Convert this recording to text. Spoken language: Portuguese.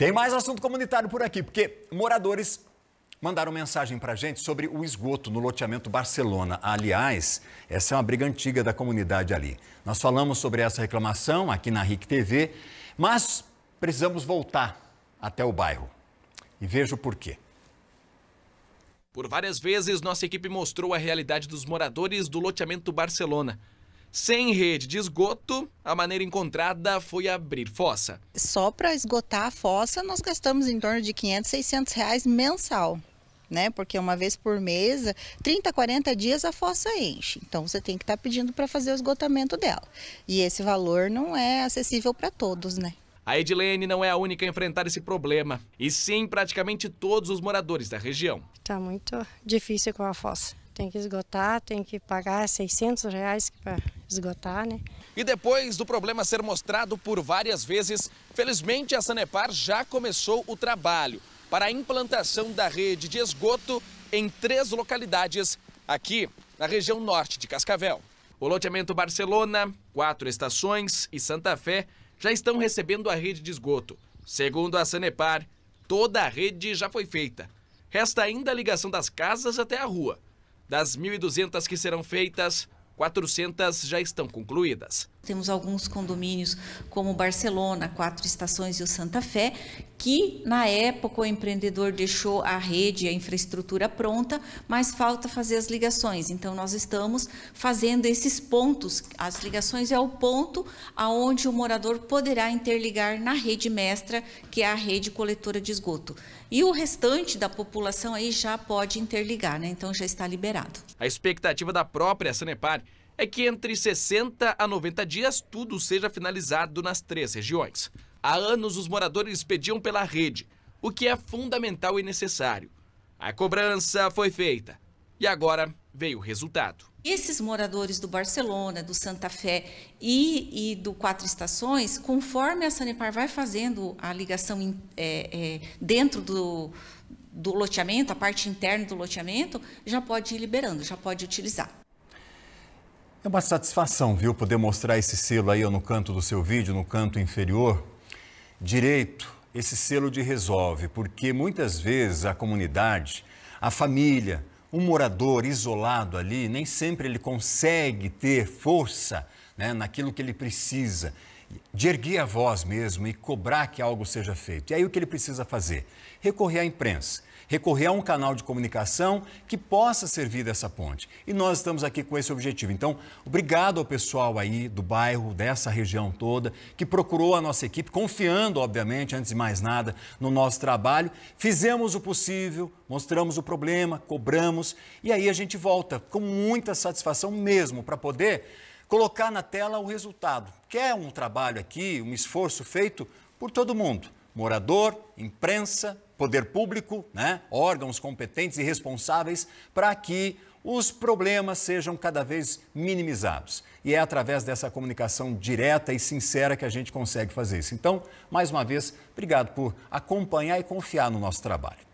Tem mais assunto comunitário por aqui, porque moradores mandaram mensagem para gente sobre o esgoto no loteamento Barcelona. Aliás, essa é uma briga antiga da comunidade ali. Nós falamos sobre essa reclamação aqui na RIC TV, mas precisamos voltar até o bairro. E veja o porquê. Por várias vezes, nossa equipe mostrou a realidade dos moradores do loteamento Barcelona. Sem rede de esgoto, a maneira encontrada foi abrir fossa. Só para esgotar a fossa, nós gastamos em torno de 500, 600 reais mensal. Né? Porque uma vez por mês, 30, 40 dias a fossa enche. Então você tem que estar tá pedindo para fazer o esgotamento dela. E esse valor não é acessível para todos, né? A Edilene não é a única a enfrentar esse problema, e sim praticamente todos os moradores da região. Está muito difícil com a fossa. Tem que esgotar, tem que pagar 600 reais para esgotar, né? E depois do problema ser mostrado por várias vezes, felizmente a Sanepar já começou o trabalho para a implantação da rede de esgoto em três localidades aqui na região norte de Cascavel. O loteamento Barcelona, Quatro Estações e Santa Fé já estão recebendo a rede de esgoto. Segundo a Sanepar, toda a rede já foi feita. Resta ainda a ligação das casas até a rua. Das 1.200 que serão feitas, 400 já estão concluídas. Temos alguns condomínios, como Barcelona, Quatro Estações e o Santa Fé, que na época o empreendedor deixou a rede, a infraestrutura pronta, mas falta fazer as ligações. Então nós estamos fazendo esses pontos. As ligações é o ponto aonde o morador poderá interligar na rede mestra, que é a rede coletora de esgoto. E o restante da população aí já pode interligar, né? Então já está liberado. A expectativa da própria Sanepar é que entre 60 a 90 dias tudo seja finalizado nas três regiões. Há anos os moradores pediam pela rede, o que é fundamental e necessário. A cobrança foi feita e agora veio o resultado. Esses moradores do Barcelona, do Santa Fé e, e, do Quatro Estações, conforme a Sanepar vai fazendo a ligação é, é, dentro do, do loteamento, a parte interna do loteamento, já pode ir liberando, já pode utilizar. É uma satisfação, viu, poder mostrar esse selo aí no canto do seu vídeo, no canto inferior. Direito, esse selo de resolve, porque muitas vezes a comunidade, a família, um morador isolado ali, nem sempre ele consegue ter força né, naquilo que ele precisa, de erguer a voz mesmo e cobrar que algo seja feito. E aí o que ele precisa fazer? Recorrer à imprensa, recorrer a um canal de comunicação que possa servir dessa ponte. E nós estamos aqui com esse objetivo. Então, obrigado ao pessoal aí do bairro, dessa região toda, que procurou a nossa equipe, confiando, obviamente, antes de mais nada, no nosso trabalho. Fizemos o possível, mostramos o problema, cobramos, e aí a gente volta com muita satisfação mesmo para poder colocar na tela o resultado, que é um trabalho aqui, um esforço feito por todo mundo: morador, imprensa, poder público, né? órgãos competentes e responsáveis, para que os problemas sejam cada vez minimizados. E é através dessa comunicação direta e sincera que a gente consegue fazer isso. Então, mais uma vez, obrigado por acompanhar e confiar no nosso trabalho.